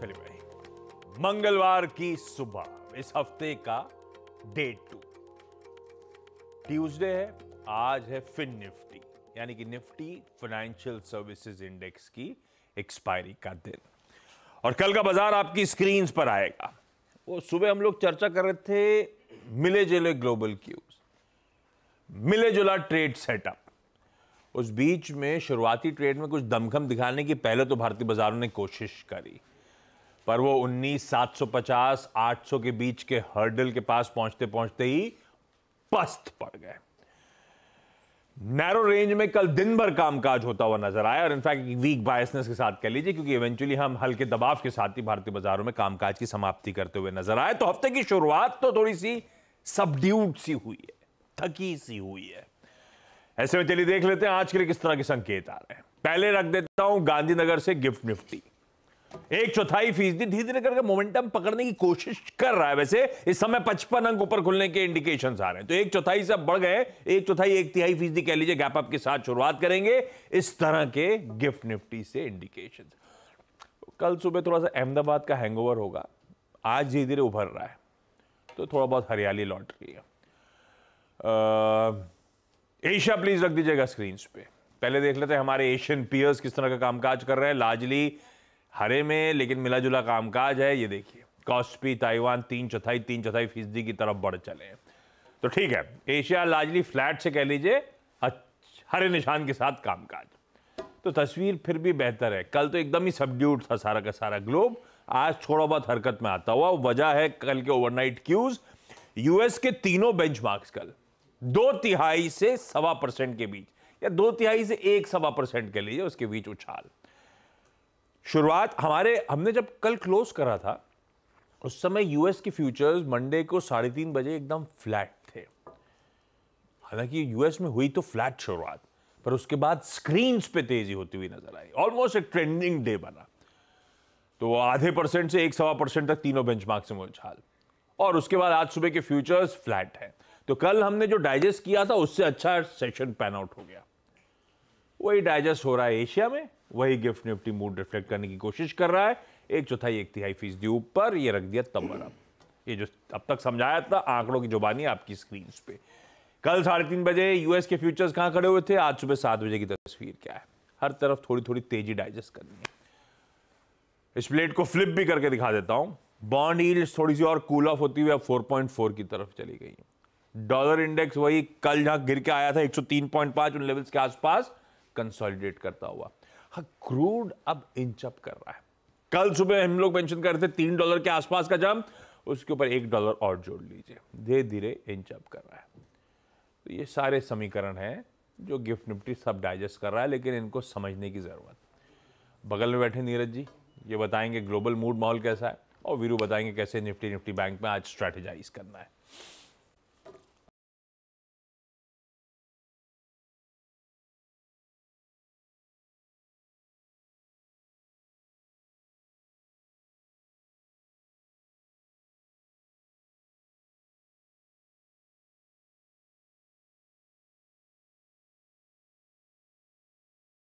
चलिए भाई मंगलवार की सुबह इस हफ्ते का डे टू ट्यूसडे है आज है फिन निफ्टी यानी कि निफ्टी फाइनेंशियल सर्विसेज इंडेक्स की एक्सपायरी का दिन और कल का बाजार आपकी स्क्रीन पर आएगा वो सुबह हम लोग चर्चा कर रहे थे मिले जुले ग्लोबल क्यूज मिले जुला ट्रेड सेटअप उस बीच में शुरुआती ट्रेड में कुछ दमखम दिखाने की पहले तो भारतीय बाजारों ने कोशिश करी पर वो 19,750 800 के बीच के हर्डल के पास पहुंचते पहुंचते ही पस्त पड़ गए नैरो रेंज में कल दिन भर कामकाज होता हुआ नजर आया और इनफैक्ट वीक बायसनेस के साथ कह लीजिए क्योंकि इवेंचुअली हम हल्के दबाव के साथ ही भारतीय बाजारों में कामकाज की समाप्ति करते हुए नजर आए तो हफ्ते की शुरुआत तो थोड़ी सी सबड्यूट सी हुई है थकी सी हुई है ऐसे में चलिए देख लेते हैं आज के लिए किस तरह के संकेत आ रहे हैं पहले रख देता हूं गांधीनगर से गिफ्ट निफ्टी एक चौथाई फीसदी धीरे धीरे करके मोमेंटम पकड़ने की कोशिश कर रहा है वैसे इस समय पचपन अंक ऊपर खुलने के इंडिकेशन आ रहे हैं तो एक चौथाई से बढ़ गए एक चौथाई एक तिहाई फीसदी कह लीजिए गैप अप के साथ शुरुआत करेंगे इस तरह के गिफ्ट निफ्टी से इंडिकेशन कल सुबह थोड़ा सा अहमदाबाद का हैंग होगा आज धीरे धीरे उभर रहा है तो थोड़ा बहुत हरियाली लौट रही है एशिया प्लीज रख दीजिएगा स्क्रीन पे पहले देख लेते हैं हमारे एशियन पियर्स किस तरह का कामकाज कर रहे हैं लाजली हरे में लेकिन मिला जुला कामकाज है ये देखिए कॉस्पी ताइवान तीन चौथाई तीन चौथाई फीसदी की तरफ बढ़ चले हैं तो ठीक है एशिया लार्जली फ्लैट से कह लीजिए हरे निशान के साथ कामकाज तो तस्वीर फिर भी बेहतर है कल तो एकदम ही सबड्यूट था सारा का सारा ग्लोब आज थोड़ा बहुत हरकत में आता हुआ वजह है कल के ओवरनाइट क्यूज यूएस के तीनों बेंचमार्क्स कल दो तिहाई से सवा परसेंट के बीच या दो तिहाई से एक सवा परसेंट के लीजिए उसके बीच उछाल शुरुआत हमारे हमने जब कल क्लोज करा था उस समय यूएस के फ्यूचर्स मंडे को साढ़े तीन बजे एकदम फ्लैट थे हालांकि यूएस में हुई तो फ्लैट शुरुआत पर उसके बाद स्क्रीन्स पे तेजी होती हुई नजर आई ऑलमोस्ट एक ट्रेंडिंग डे बना तो आधे परसेंट से एक सवा परसेंट तक तीनों बेंचमार्क से मुलझाल और उसके बाद आज सुबह के फ्यूचर्स फ्लैट हैं तो कल हमने जो डाइजेस्ट किया था उससे अच्छा सेशन पैन आउट हो गया वही डाइजेस्ट हो रहा है एशिया में वही गिफ्ट निफ्टी मूड रिफ्लेक्ट करने की कोशिश कर रहा है एक चौथाई एक तिहाई फीसदी ऊपर ये रख दिया तब बड़ा ये जो अब तक समझाया था आंकड़ों की जुबानी आपकी स्क्रीन पे कल साढ़े तीन बजे यूएस के फ्यूचर्स कहाँ खड़े हुए थे आज सुबह सात बजे की तस्वीर क्या है हर तरफ थोड़ी थोड़ी तेजी डाइजेस्ट करनी है इस प्लेट को फ्लिप भी करके दिखा देता हूं बॉन्ड ईल्ड थोड़ी सी और कूल ऑफ होती हुई अब फोर की तरफ चली गई डॉलर इंडेक्स वही कल जहां गिर के आया था एक पांच उन लेवल्स के आसपास कंसोलिडेट करता हुआ हाँ, क्रूड अब इंचअप कर रहा है कल सुबह हम लोग मेंशन करते तीन डॉलर के आसपास का जम उसके ऊपर एक डॉलर और जोड़ लीजिए धीरे धीरे इंचअप कर रहा है तो ये सारे समीकरण हैं जो गिफ्ट निफ्टी सब डाइजेस्ट कर रहा है लेकिन इनको समझने की ज़रूरत बगल में बैठे नीरज जी ये बताएंगे ग्लोबल मूड माहौल कैसा है और वीरू बताएंगे कैसे निफ्टी निफ्टी बैंक में आज स्ट्रैटेजाइज करना है